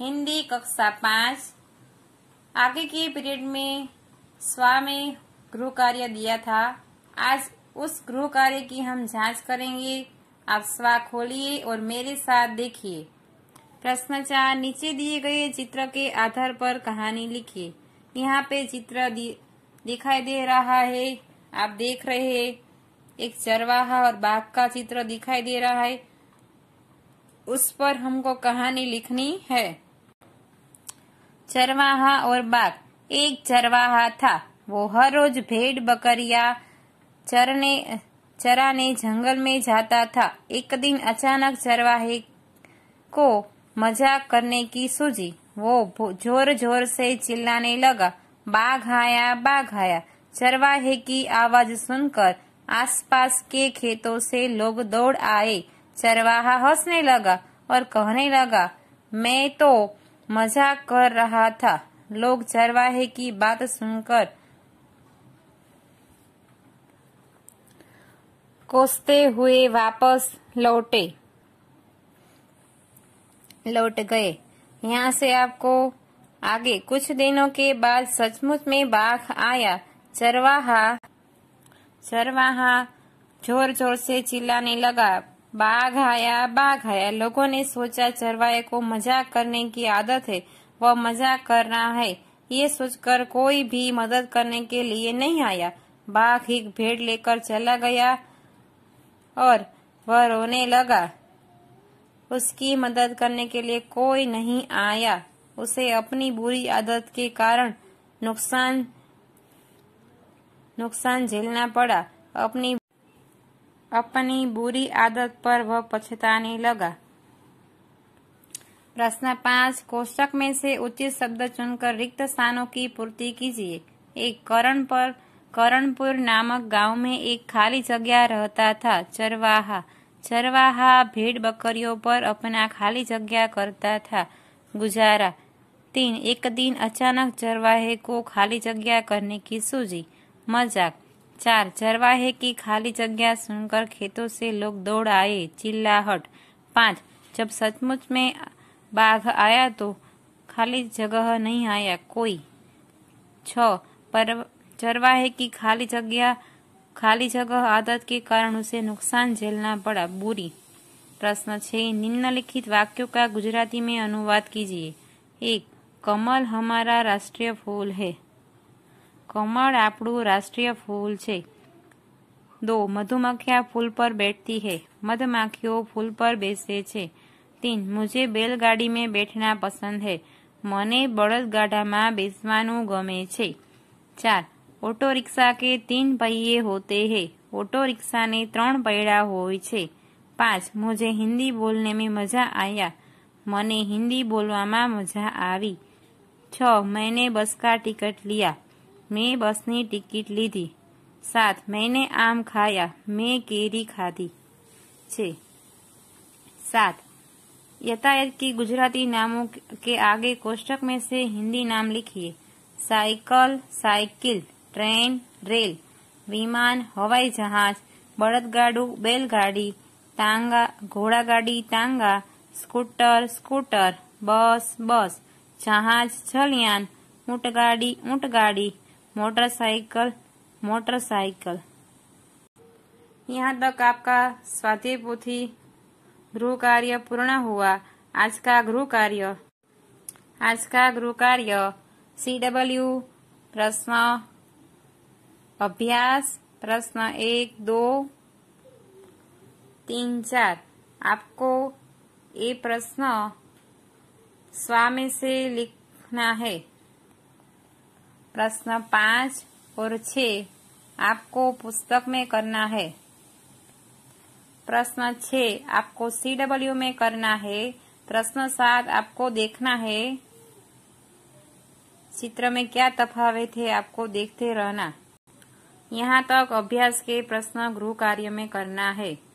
हिंदी कक्षा पांच आगे के पीरियड में स्वा में गृह कार्य दिया था आज उस गृह कार्य की हम जांच करेंगे आप स्वा खोलिए और मेरे साथ देखिए प्रश्न चार नीचे दिए गए चित्र के आधार पर कहानी लिखिए यहाँ पे चित्र दिखाई दे रहा है आप देख रहे हैं एक चरवाहा और बाघ का चित्र दिखाई दे रहा है उस पर हमको कहानी लिखनी है चरवाहा और बाघ एक चरवाहा था वो हर रोज भेड़ बकरिया चरने चराने जंगल में जाता था एक दिन अचानक चरवाहे को मजाक करने की सूझी वो जोर जोर से चिल्लाने लगा बाघ आया बाघ आया चरवाहे की आवाज सुनकर आसपास के खेतों से लोग दौड़ आए चरवाहा हंसने लगा और कहने लगा मैं तो मजाक कर रहा था लोग चरवाहे की बात सुनकर कोसते हुए वापस लौटे लौट गए यहाँ से आपको आगे कुछ दिनों के बाद सचमुच में बाघ आया चरवाहा चरवाहा जोर जोर से चिल्लाने लगा बाघ आया बाघ आया लोगों ने सोचा चरवाहे को मजाक करने की आदत है वह मजाक कर रहा है ये सोचकर कोई भी मदद करने के लिए नहीं आया बाघ एक भेड़ लेकर चला गया और वह रोने लगा उसकी मदद करने के लिए कोई नहीं आया उसे अपनी बुरी आदत के कारण नुकसान नुकसान झेलना पड़ा अपनी अपनी बुरी आदत पर वह पछताने लगा प्रश्न पांच कोष्टक में से उचित शब्द चुनकर रिक्त स्थानों की पूर्ति कीजिए एक करण पर करणपुर नामक गांव में एक खाली जगह रहता था चरवाहा चरवाहा भेड़ बकरियों पर अपना खाली जगह करता था गुजारा तीन एक दिन अचानक चरवाहे को खाली जगह करने की सूझी मजाक चार चरवाहे की खाली जगह सुनकर खेतों से लोग दौड़ आए चिल्लाहट पांच जब सचमुच में बाघ आया तो खाली जगह नहीं आया कोई छ पर चरवाहे की खाली जगह खाली जगह आदत के कारण उसे नुकसान झेलना पड़ा बुरी प्रश्न छ निम्नलिखित वाक्यों का गुजराती में अनुवाद कीजिए एक कमल हमारा राष्ट्रीय फूल है કમળ આપણું રાષ્ટ્રીય ફૂલ છે દો મધુમક્ખિયા ફૂલ પર બેઠતી है મધમાખીઓ ફૂલ પર બેસે છે તીન મુજે બેલગાડી મેં બેઠના પસંદ હે મને બળદગાડામાં બેસવાનું ગમે છે ચાર ઓટો રિક્ષા કે તીન પહીએ હોતે હે ઓટો રિક્ષાને ત્રણ પૈડા હોય છે પાંચ મુજે હિન્દી બોલને મેં મજા આયા મને હિન્દી બોલવામાં મજા આવી છ મેને બસ કા ટિકટ લિયા મે બસ ની ટિકિટ લીધી 7 મેને આમ ખાયા મે કેરી ખાધી 6 7 યતાયર કી ગુજરાતી નામો કે આગે કોષ્ટક મે સે હિન્દી નામ લખીયે સાયકલ સાયકલ ટ્રેન रेल વિમાન હવઈ જહાજ બળદગાડુ બેલગાડી તાંગા ઘોડાગાડી તાંગા સ્કૂટર સ્કૂટર બસ બસ જહાજ જલયાન ઊંટગાડી ઊંટગાડી मोटरसाइकिल मोटरसाइकिल यहाँ तक आपका स्वाति पुथी गृह कार्य पूर्ण हुआ आज का गृह कार्य आज का गृह कार्य सी डब्ल्यू प्रश्न अभ्यास प्रश्न एक दो तीन चार आपको ये प्रश्न स्वामी से लिखना है प्रश्न पाँच और छ आपको पुस्तक में करना है प्रश्न छ आपको सी डब्ल्यू में करना है प्रश्न सात आपको देखना है चित्र में क्या तफावत है आपको देखते रहना यहाँ तक अभ्यास के प्रश्न गृह कार्य में करना है